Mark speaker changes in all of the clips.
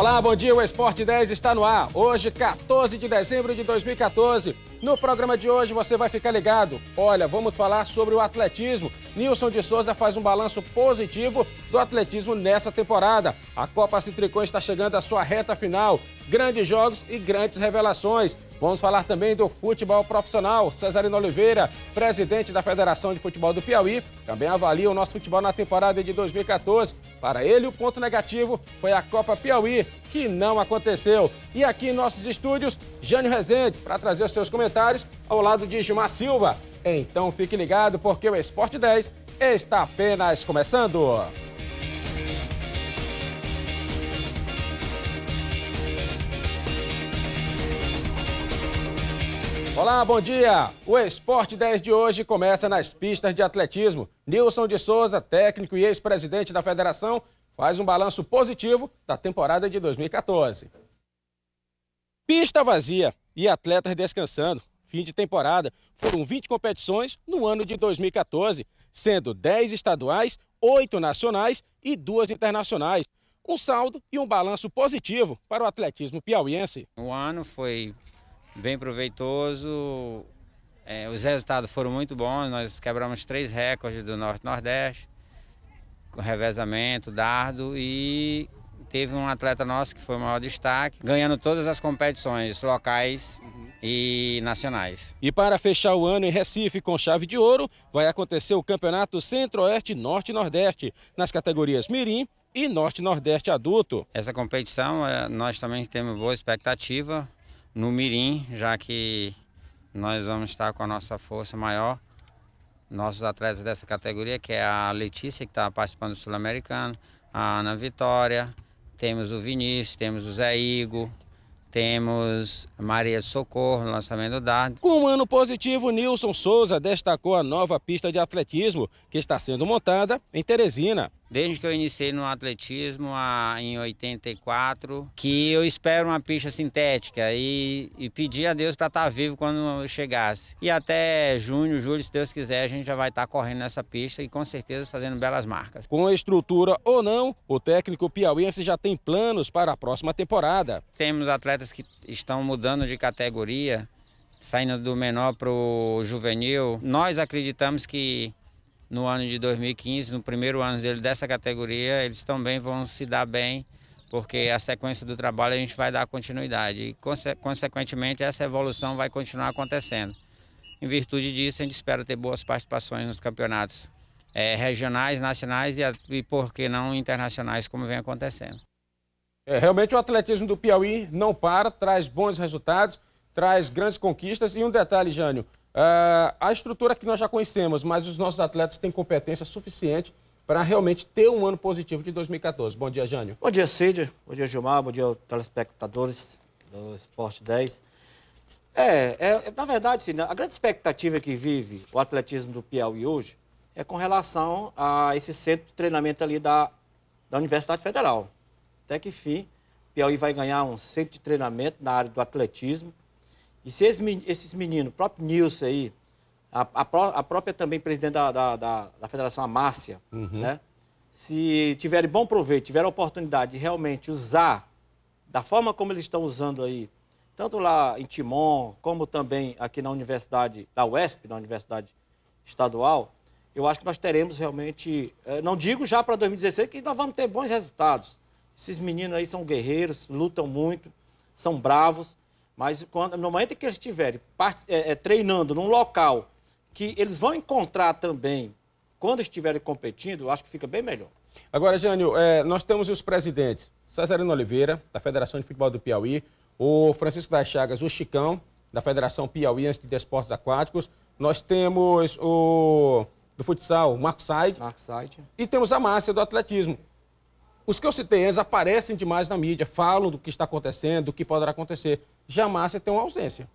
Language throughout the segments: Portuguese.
Speaker 1: Olá, bom dia. O Esporte 10 está no ar. Hoje, 14 de dezembro de 2014. No programa de hoje você vai ficar ligado. Olha, vamos falar sobre o atletismo. Nilson de Souza faz um balanço positivo do atletismo nessa temporada. A Copa Citricô está chegando à sua reta final. Grandes jogos e grandes revelações. Vamos falar também do futebol profissional. Cesarino Oliveira, presidente da Federação de Futebol do Piauí, também avalia o nosso futebol na temporada de 2014. Para ele, o ponto negativo foi a Copa Piauí, que não aconteceu. E aqui em nossos estúdios, Jânio Rezende, para trazer os seus comentários comentários ao lado de Gilmar Silva. Então fique ligado porque o Esporte 10 está apenas começando. Olá, bom dia! O Esporte 10 de hoje começa nas pistas de atletismo. Nilson de Souza, técnico e ex-presidente da federação, faz um balanço positivo da temporada de 2014. Pista vazia e atletas descansando fim de temporada. Foram 20 competições no ano de 2014, sendo 10 estaduais, 8 nacionais e 2 internacionais. Um saldo e um balanço positivo para o atletismo piauiense. O ano
Speaker 2: foi bem proveitoso, é, os resultados foram muito bons, nós quebramos três recordes do Norte-Nordeste, com revezamento, dardo e teve um atleta nosso que foi o maior destaque, ganhando todas as competições locais e nacionais. E para fechar o ano em Recife com chave de ouro,
Speaker 1: vai acontecer o Campeonato Centro-Oeste Norte-Nordeste, nas categorias Mirim e
Speaker 2: Norte-Nordeste Adulto. Essa competição, eh, nós também temos boa expectativa no Mirim, já que nós vamos estar com a nossa força maior. Nossos atletas dessa categoria, que é a Letícia, que está participando do Sul-Americano, a Ana Vitória, temos o Vinícius, temos o Zé Igo, temos Maria Socorro, lançamento dado.
Speaker 1: Com um ano positivo, Nilson Souza destacou a nova pista de atletismo que está sendo montada em Teresina.
Speaker 2: Desde que eu iniciei no atletismo a, em 84, que eu espero uma pista sintética e, e pedi a Deus para estar tá vivo quando chegasse. E até junho, julho, se Deus quiser, a gente já vai estar tá correndo nessa pista e com certeza fazendo belas marcas. Com a estrutura ou não, o técnico piauiense já tem planos para a próxima temporada. Temos atletas que estão mudando de categoria, saindo do menor para o juvenil. Nós acreditamos que no ano de 2015, no primeiro ano dele dessa categoria, eles também vão se dar bem, porque a sequência do trabalho a gente vai dar continuidade e, conse consequentemente, essa evolução vai continuar acontecendo. Em virtude disso, a gente espera ter boas participações nos campeonatos é, regionais, nacionais e, e, por que não, internacionais, como vem acontecendo.
Speaker 1: É, realmente, o atletismo do Piauí não para, traz bons resultados, traz grandes conquistas. E um detalhe, Jânio, Uh, a estrutura que nós já conhecemos,
Speaker 3: mas os nossos atletas têm competência
Speaker 1: suficiente para realmente ter um ano positivo de 2014.
Speaker 3: Bom dia, Jânio. Bom dia, Cid. Bom dia, Gilmar. Bom dia, telespectadores do Esporte 10. É, é, é na verdade, a grande expectativa que vive o atletismo do Piauí hoje é com relação a esse centro de treinamento ali da, da Universidade Federal. Até que fim, Piauí vai ganhar um centro de treinamento na área do atletismo e se esses meninos, o próprio Nilson aí, a, a, a própria também presidente da, da, da, da Federação, a Márcia, uhum. né? se tiverem bom proveito, tiverem a oportunidade de realmente usar da forma como eles estão usando aí, tanto lá em Timon, como também aqui na Universidade, da UESP, na Universidade Estadual, eu acho que nós teremos realmente, eh, não digo já para 2016, que nós vamos ter bons resultados. Esses meninos aí são guerreiros, lutam muito, são bravos, mas quando, no momento que eles estiverem é, é, treinando num local que eles vão encontrar também, quando estiverem competindo, eu acho que fica bem melhor. Agora, Jânio, é, nós
Speaker 1: temos os presidentes Cesarino Oliveira, da Federação de Futebol do Piauí, o Francisco das Chagas, o Chicão, da Federação Piauiense de Desportos Aquáticos, nós temos o do futsal, o Marco Said, Marco Said. e temos a Márcia do atletismo. Os que eu citei antes aparecem demais na mídia, falam do que está acontecendo, do que poderá acontecer. Já a Márcia tem uma ausência.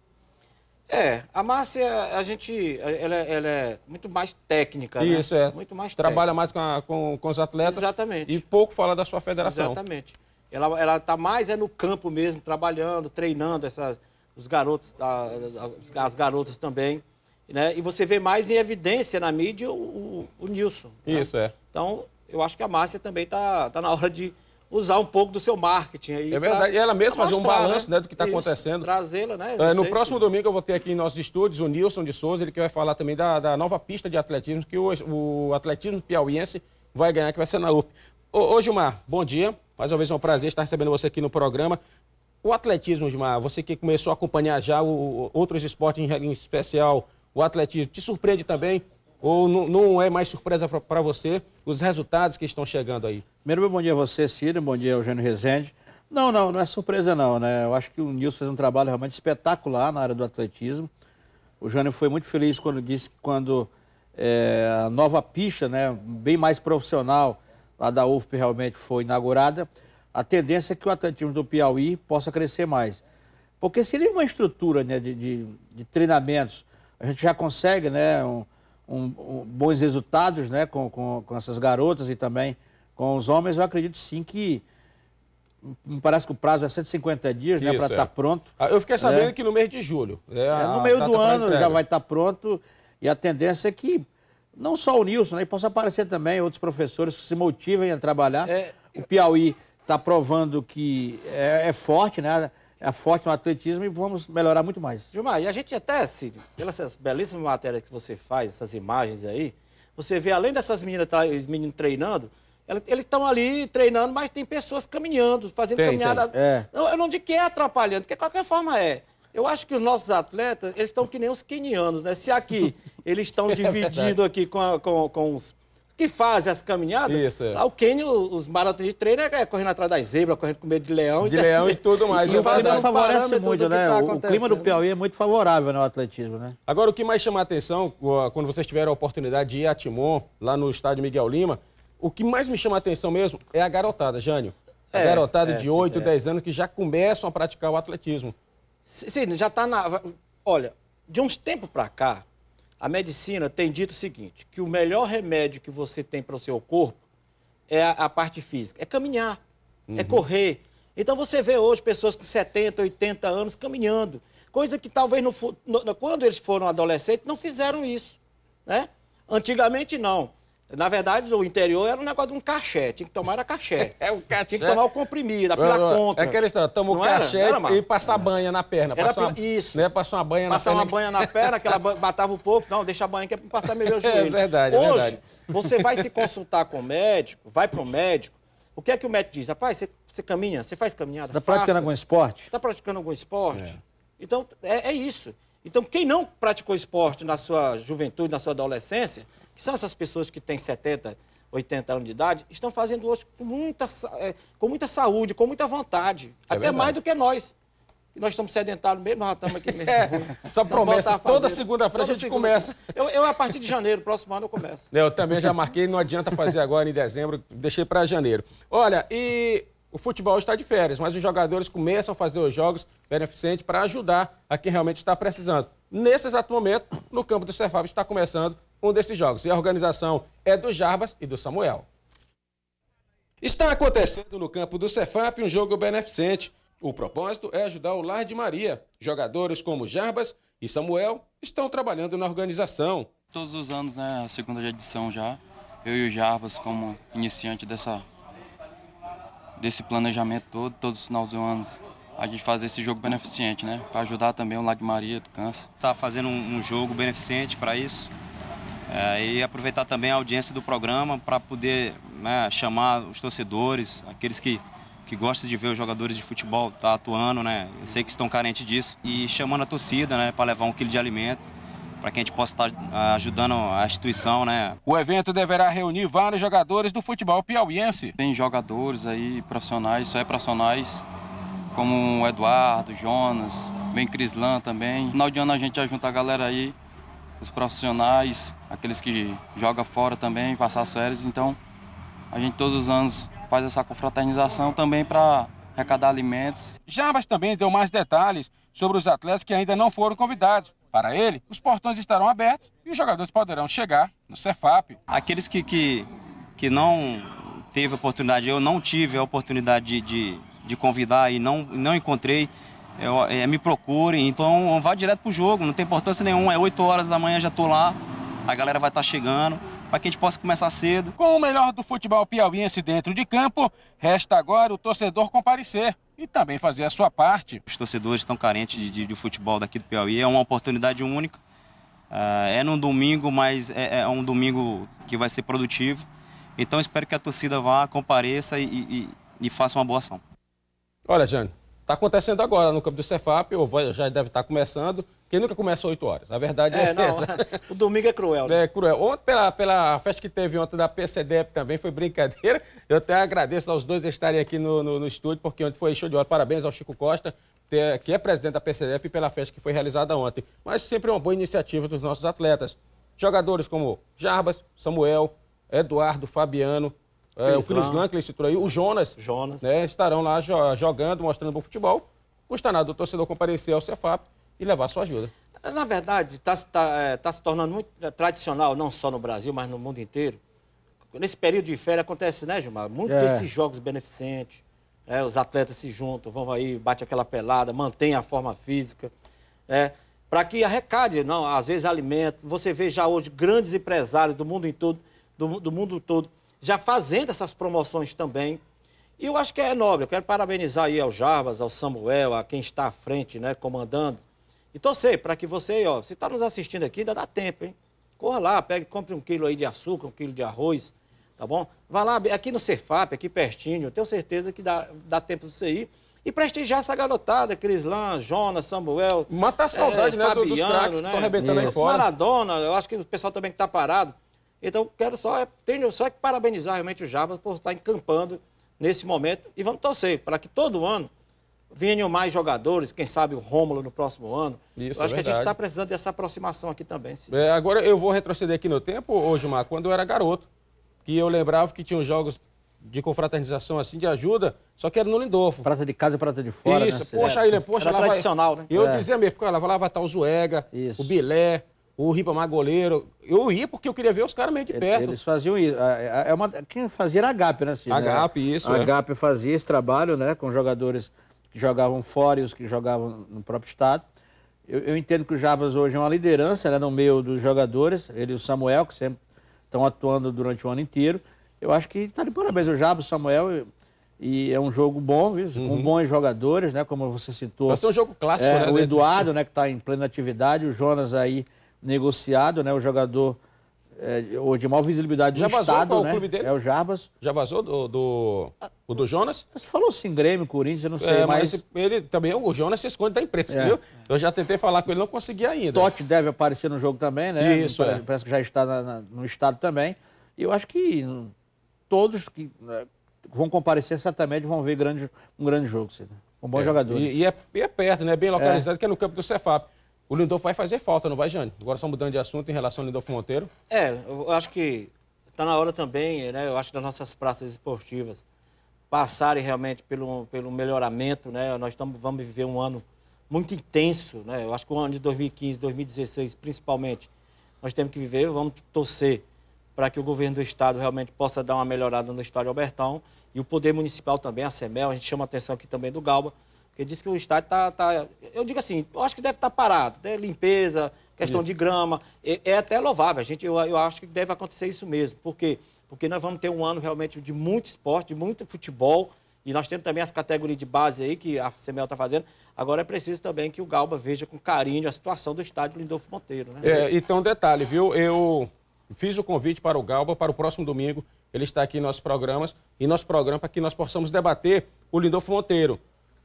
Speaker 3: É, a Márcia, a gente, ela, ela é muito mais técnica, né? Isso, né? é. Muito mais Trabalha técnica.
Speaker 1: mais com, a, com, com, os atletas. Exatamente. E pouco fala da
Speaker 3: sua federação. Exatamente. Ela, ela tá mais é no campo mesmo, trabalhando, treinando essas, os garotos, a, a, as garotas também. Né? E você vê mais em evidência na mídia o, o, o Nilson. Né? Isso, né? é. Então, eu acho que a Márcia também está tá na hora de usar um pouco do seu marketing aí. É verdade. Pra, e ela mesma fazer um né? balanço né? né, do que está acontecendo. Trazê-la, né? É, no sei, próximo
Speaker 1: sim. domingo eu vou ter aqui em nossos estúdios o Nilson de Souza, ele que vai falar também da, da nova pista de atletismo, que o, o atletismo piauiense vai ganhar, que vai ser na UP. Ô, ô Gilmar, bom dia. Mais uma vez é um prazer estar recebendo você aqui no programa. O atletismo, Gilmar, você que começou a acompanhar já o, outros esportes, em, em especial o atletismo, te surpreende também? Ou não, não é mais surpresa para você os resultados que estão chegando aí?
Speaker 3: Primeiro, bom dia a você, Ciro. Bom dia, Eugênio Rezende. Não, não, não é surpresa não, né? Eu acho que o Nilson fez um trabalho realmente espetacular na área do atletismo. O Jânio foi muito feliz quando disse que quando é, a nova pista, né, bem mais profissional, lá da UFP realmente foi inaugurada, a tendência é que o atletismo do Piauí possa crescer mais. Porque se ele uma estrutura né, de, de, de, treinamentos, a gente já consegue né, um, um, um, bons resultados né, com, com, com, essas garotas e também com os homens, eu acredito sim que. Me parece que o prazo é 150 dias né, para estar tá é. tá pronto. Ah, eu fiquei né? sabendo é. que
Speaker 1: no mês de julho. Né, é, no meio do ano já vai
Speaker 3: estar tá pronto e a tendência é que não só o Nilson, né, possa aparecer também outros professores que se motivem a trabalhar. É. O Piauí está provando que é, é forte, né? é forte no atletismo e vamos melhorar muito mais. Gilmar, e a gente até, Cid, assim, pelas essas belíssimas matérias que você faz, essas imagens aí, você vê, além dessas meninas, tá, os meninos treinando, eles estão ali treinando, mas tem pessoas caminhando, fazendo tem, caminhadas. Tem. É. eu não digo que é atrapalhando, porque qualquer forma é. Eu acho que os nossos atletas, eles estão que nem os quenianos, né? Se aqui eles estão é dividindo verdade. aqui com, a, com, com os que fazem as caminhadas, Isso, é. lá o Kenny, os maratonistas de treino, é correndo atrás das zebras, correndo com medo de leão. De e leão e tudo mais. E, o clima favorece muito, né? Tá
Speaker 1: o clima do Piauí
Speaker 3: é muito favorável no né, atletismo, né?
Speaker 1: Agora, o que mais chama a atenção, quando vocês tiveram a oportunidade de ir a Timon, lá no estádio Miguel Lima, o que mais me chama a atenção mesmo é a garotada,
Speaker 3: Jânio. A é, garotada é, de 8, é. 10
Speaker 1: anos que já começam a praticar o atletismo.
Speaker 3: Sim, já está na... Olha, de uns tempos para cá, a medicina tem dito o seguinte: que o melhor remédio que você tem para o seu corpo é a, a parte física, é caminhar, é uhum. é correr. Então você vê hoje pessoas com 70, 80 anos caminhando, coisa que talvez no, no, quando eles foram adolescentes não fizeram isso, né? Antigamente não. Na verdade, o interior era um negócio de um cachê. Tinha que tomar a cachê. é o caché. Tinha que tomar é? o comprimido, a pila é, é, contra. É aquela história,
Speaker 1: toma o cachê e passar banha na perna. Era uma, isso. Né,
Speaker 3: passar uma banha passar na perna. Passar uma banha na perna, ela batava um pouco. Não, deixa a banha que é pra passar melhor o joelho. É verdade, Hoje, é verdade. você vai se consultar com o médico, vai pro médico. O que é que o médico diz? Rapaz, você, você caminha, você faz caminhada, Está praticando algum esporte? Está praticando algum esporte? É. Então, é, é isso. Então, quem não praticou esporte na sua juventude, na sua adolescência, que são essas pessoas que têm 70, 80 anos de idade, estão fazendo hoje com muita, é, com muita saúde, com muita vontade. É até verdade. mais do que nós. Nós estamos sedentários mesmo, nós estamos aqui mesmo. É, essa promessa, toda segunda-feira a gente segunda, começa. Eu, eu, a partir de janeiro, próximo ano, eu começo.
Speaker 1: Eu também já marquei, não adianta fazer agora em dezembro, deixei para janeiro. Olha, e o futebol está de férias, mas os jogadores começam a fazer os jogos beneficentes para ajudar a quem realmente está precisando. Nesse exato momento, no campo do Cefab está começando um desses jogos. E a organização é do Jarbas e do Samuel. Está acontecendo no campo do Cefap um jogo beneficente. O propósito é ajudar o Lar de Maria. Jogadores como Jarbas e Samuel estão trabalhando na organização. Todos os anos,
Speaker 2: né, a segunda edição já, eu e o Jarbas como iniciante dessa desse planejamento todo, todos os finais do a gente fazer esse jogo beneficente, né? Para
Speaker 1: ajudar também o Lago Maria do Câncer. Está fazendo um, um, jogo beneficente para isso. É, e aproveitar também a audiência do programa para poder né, chamar os torcedores, aqueles que, que gostam de ver os jogadores de futebol tá atuando, né? Eu sei que estão carentes disso. E chamando a torcida, né? Para levar um quilo de alimento para que a gente possa estar tá, ah, ajudando a instituição, né? O evento deverá reunir vários jogadores do futebol piauiense. Tem jogadores aí profissionais, só é profissionais, como o Eduardo, Jonas, vem Crislan também. No final de ano a gente junta a galera aí, os profissionais, aqueles que jogam fora também, passar as férias, então a gente todos os anos faz essa
Speaker 2: confraternização também para arrecadar alimentos.
Speaker 1: Jarbas também deu mais detalhes sobre os atletas que ainda não foram convidados. Para ele, os portões estarão abertos e os jogadores poderão chegar no Cefap. Aqueles que, que, que não teve oportunidade, eu não tive a oportunidade de, de, de convidar e não, não encontrei, eu, é, me procurem, então vá direto para o jogo, não tem importância nenhuma, é 8 horas da manhã, já estou lá, a galera vai estar tá chegando para que a gente possa começar cedo. Com o melhor do futebol piauiense dentro de campo, resta agora o torcedor comparecer e também fazer a sua parte. Os torcedores estão carentes de, de, de futebol daqui do Piauí, é uma oportunidade única. Uh, é num domingo, mas é, é, um domingo que vai ser produtivo. Então espero que a torcida vá, compareça e, e, e faça uma boa ação. Olha, Jânio, está acontecendo agora no campo do Cefap, ou já deve estar tá começando, porque nunca começa 8 horas. A verdade é, é não, essa. O domingo é cruel. Né? É cruel. Ontem, pela, pela festa que teve ontem da PCDEP também, foi brincadeira. Eu até agradeço aos dois de estarem aqui no, no, no estúdio, porque ontem foi show de bola. Parabéns ao Chico Costa, que é, é presidente da PCDEP, pela festa que foi realizada ontem. Mas sempre é uma boa iniciativa dos nossos atletas. Jogadores como Jarbas, Samuel, Eduardo, Fabiano, é, o Cris que ele citou aí, o Jonas, Jonas. Né, estarão lá jogando, mostrando bom futebol. Custa nada o torcedor comparecer ao Cefap e levar sua ajuda.
Speaker 3: Na verdade, está tá, tá, é, tá se tornando muito é, tradicional, não só no Brasil, mas no mundo inteiro. Nesse período de férias acontece, né, Gilmar? Muitos é. desses jogos beneficentes, é, os atletas se juntam, vão aí, bate aquela pelada, mantém a forma física, é, para que arrecade, não, às vezes, alimento. Você vê já hoje grandes empresários do mundo, em todo, do, do mundo todo já fazendo essas promoções também. E eu acho que é nobre. Eu quero parabenizar aí ao Jarbas, ao Samuel, a quem está à frente, né, comandando e torcer para que você, ó, se está nos assistindo aqui, ainda dá tempo, hein? Corra lá, pegue, compre um quilo aí de açúcar, um quilo de arroz, tá bom? Vá lá, aqui no Cefap, aqui pertinho, tenho certeza que dá, dá tempo disso aí. E prestigiar essa garotada, Crislan, Jonas, Samuel. Mata a é, saudade, é, né, Fabiano, dos craques né? que arrebentando aí fora. Maradona, eu acho que o pessoal também que está parado. Então, quero só, é, tenho só é que parabenizar realmente o Java por estar encampando nesse momento. E vamos torcer para que todo ano venham mais jogadores, quem sabe o Rômulo no próximo ano. Isso, eu acho é que a gente está precisando dessa aproximação aqui também. É,
Speaker 1: agora eu vou retroceder aqui no tempo, ô Gilmar, quando eu era garoto, que eu lembrava que tinham jogos de confraternização assim, de ajuda, só que era no Lindolfo. Praça de casa e praça de fora. Né? Isso, né? poxa, é. Né? ilha, poxa, era lá tradicional, vai... né? Eu é. dizia mesmo, porque lá, vai estar o Zuega, Isso. o Bilé, o Ribamar goleiro. Eu ia porque eu queria ver os caras meio de perto. Eles
Speaker 3: faziam isso. É, é, é uma, quem fazia era a GAP, né, Silvio? Assim, né? A GAP, isso. A é. GAP fazia esse trabalho, né, com jogadores jogavam fora e os que jogavam no próprio estado. Eu, eu entendo que o Jarbas hoje é uma liderança né, no meio dos jogadores, ele e o Samuel, que sempre estão atuando durante o ano inteiro. Eu acho que está de parabéns o Jarbas, o Samuel, e é um jogo bom, viu? Uhum. com bons jogadores, né? Como você citou. Mas é um jogo clássico, é, né? O né? Eduardo, né, que está em plena atividade, o Jonas aí negociado, né? O jogador é, de maior visibilidade Já do vazou Estado, né? O clube dele? É o Jarbas.
Speaker 1: Já vazou do. do... Ah, o do Jonas? Você falou assim, Grêmio, Corinthians,
Speaker 3: eu não sei, é, mas...
Speaker 1: mas... Ele também, o Jonas se esconde da imprensa, é. viu?
Speaker 3: Eu já tentei falar com ele, não consegui ainda. Totti deve aparecer no jogo também, né? Isso, parece, é. parece que já está na, na, no estado também. E eu acho que hum, todos que né, vão comparecer certamente vão ver grande, um grande jogo, né? com bons é. jogadores. E, e, é,
Speaker 1: e, é, perto, né? Bem localizado, é. que é no campo do Cefap. O Lindolfo vai fazer falta, não vai, Jane? Agora só mudando de assunto em relação ao Lindolfo Monteiro.
Speaker 3: É, eu acho que está na hora também, né? Eu acho das nossas praças esportivas passarem realmente pelo, pelo melhoramento. Né? Nós estamos vamos viver um ano muito intenso. Né? Eu acho que o ano de 2015, 2016, principalmente, nós temos que viver, vamos torcer para que o governo do Estado realmente possa dar uma melhorada no Estado de Albertão e o Poder Municipal também, a CEMEL, a gente chama a atenção aqui também do Galba, porque diz que o Estado está... Tá, tá, eu digo assim, eu acho que deve estar tá parado, né? limpeza, questão isso. de grama. É, é, até louvável. A gente, eu, eu acho que deve acontecer isso mesmo. Por quê? Porque nós vamos ter um ano realmente de muito esporte, de muito futebol. E nós temos também as categorias de base aí que a CMEL está fazendo. Agora é preciso também que o Galba veja com carinho a situação do estádio Lindolfo Monteiro. Né? É,
Speaker 1: então, detalhe, viu? Eu fiz o convite para o Galba para o próximo domingo. Ele está aqui em nossos programas, em nosso programa, para que nós possamos debater o Lindolfo Monteiro.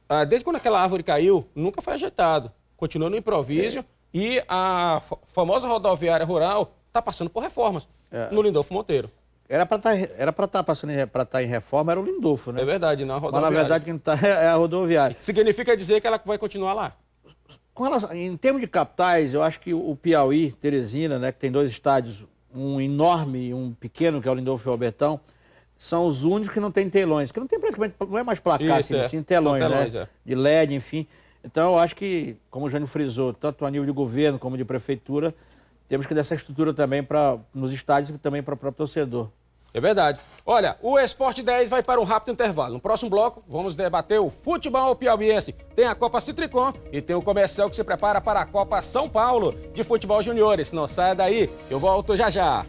Speaker 1: Ah, desde quando aquela árvore caiu, nunca foi ajeitado. Continua no improviso. É. E a famosa rodoviária rural está passando por reformas é.
Speaker 3: no Lindolfo Monteiro. Era para tá estar tá passando para estar tá em reforma, era o Lindolfo, né? É
Speaker 1: verdade, não a rodoviária. Mas, na verdade, quem está é
Speaker 3: a rodoviária.
Speaker 1: Significa dizer que ela vai continuar lá?
Speaker 3: Relação, em termos de capitais, eu acho que o Piauí, Teresina, né, que tem dois estádios, um enorme e um pequeno, que é o Lindolfo e o Albertão, são os únicos que não têm telões, que não tem praticamente, não é mais placar, Isso, assim, é. telões, né? telões, né? É. De LED, enfim. Então, eu acho que, como o Jânio frisou, tanto a nível de governo como de prefeitura, temos que dar essa estrutura também para nos estádios e também para o próprio torcedor.
Speaker 1: É verdade. Olha, o Esporte 10 vai para um rápido intervalo. No próximo bloco, vamos debater o futebol piauiense. Tem a Copa Citricon e tem o comercial que se prepara para a Copa São Paulo de futebol juniores. Não saia daí, eu volto já já.